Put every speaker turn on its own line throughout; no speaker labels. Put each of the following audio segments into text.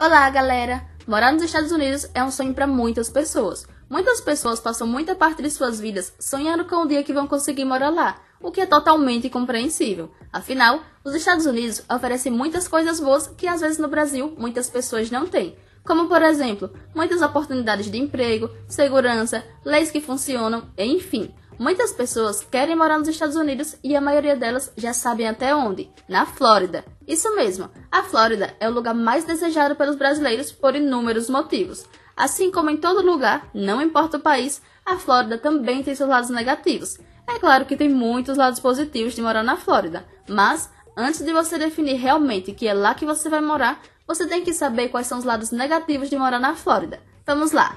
Olá, galera! Morar nos Estados Unidos é um sonho para muitas pessoas. Muitas pessoas passam muita parte de suas vidas sonhando com o dia que vão conseguir morar lá, o que é totalmente compreensível. Afinal, os Estados Unidos oferecem muitas coisas boas que às vezes no Brasil muitas pessoas não têm. Como, por exemplo, muitas oportunidades de emprego, segurança, leis que funcionam, enfim. Muitas pessoas querem morar nos Estados Unidos e a maioria delas já sabem até onde: na Flórida. Isso mesmo, a Flórida é o lugar mais desejado pelos brasileiros por inúmeros motivos. Assim como em todo lugar, não importa o país, a Flórida também tem seus lados negativos. É claro que tem muitos lados positivos de morar na Flórida, mas antes de você definir realmente que é lá que você vai morar, você tem que saber quais são os lados negativos de morar na Flórida. Vamos lá!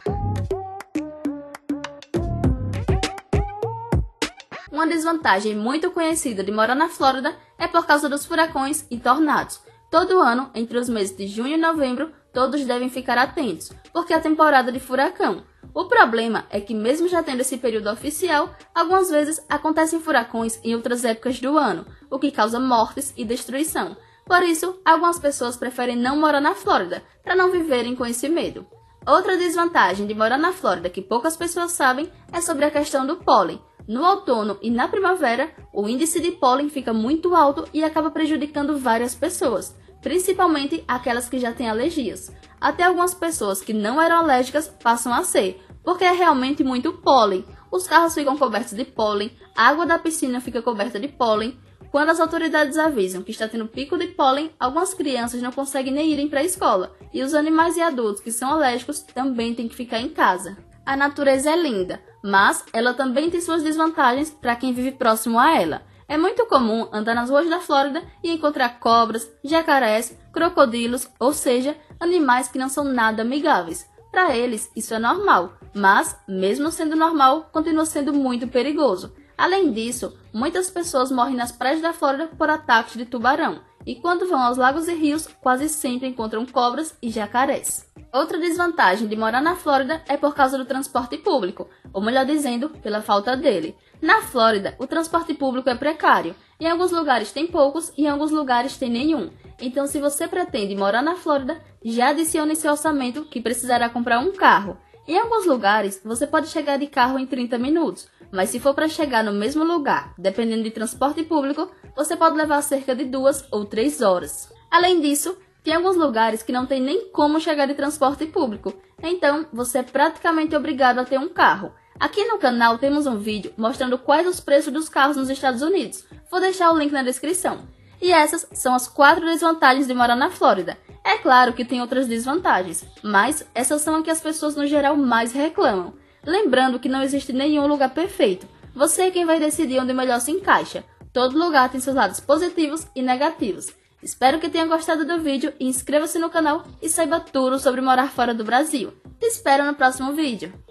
Uma desvantagem muito conhecida de morar na Flórida é por causa dos furacões e tornados. Todo ano, entre os meses de junho e novembro, todos devem ficar atentos, porque é a temporada de furacão. O problema é que, mesmo já tendo esse período oficial, algumas vezes acontecem furacões em outras épocas do ano, o que causa mortes e destruição. Por isso, algumas pessoas preferem não morar na Flórida, para não viverem com esse medo. Outra desvantagem de morar na Flórida que poucas pessoas sabem é sobre a questão do pólen. No outono e na primavera, o índice de pólen fica muito alto e acaba prejudicando várias pessoas, principalmente aquelas que já têm alergias. Até algumas pessoas que não eram alérgicas passam a ser, porque é realmente muito pólen. Os carros ficam cobertos de pólen, a água da piscina fica coberta de pólen. Quando as autoridades avisam que está tendo pico de pólen, algumas crianças não conseguem nem irem para a escola, e os animais e adultos que são alérgicos também têm que ficar em casa. A natureza é linda, mas ela também tem suas desvantagens para quem vive próximo a ela. É muito comum andar nas ruas da Flórida e encontrar cobras, jacarés, crocodilos, ou seja, animais que não são nada amigáveis. Para eles, isso é normal, mas, mesmo sendo normal, continua sendo muito perigoso. Além disso, muitas pessoas morrem nas praias da Flórida por ataques de tubarão. E quando vão aos lagos e rios, quase sempre encontram cobras e jacarés. Outra desvantagem de morar na Flórida é por causa do transporte público, ou melhor dizendo, pela falta dele. Na Flórida, o transporte público é precário. Em alguns lugares tem poucos e em alguns lugares tem nenhum. Então, se você pretende morar na Flórida, já adicione seu orçamento que precisará comprar um carro. Em alguns lugares, você pode chegar de carro em 30 minutos, mas se for para chegar no mesmo lugar, dependendo de transporte público, você pode levar cerca de 2 ou 3 horas. Além disso, tem alguns lugares que não tem nem como chegar de transporte público, então você é praticamente obrigado a ter um carro. Aqui no canal temos um vídeo mostrando quais os preços dos carros nos Estados Unidos. Vou deixar o link na descrição. E essas são as quatro desvantagens de morar na Flórida. É claro que tem outras desvantagens, mas essas são as que as pessoas no geral mais reclamam. Lembrando que não existe nenhum lugar perfeito. Você é quem vai decidir onde melhor se encaixa. Todo lugar tem seus lados positivos e negativos. Espero que tenha gostado do vídeo e inscreva-se no canal e saiba tudo sobre morar fora do Brasil. Te espero no próximo vídeo.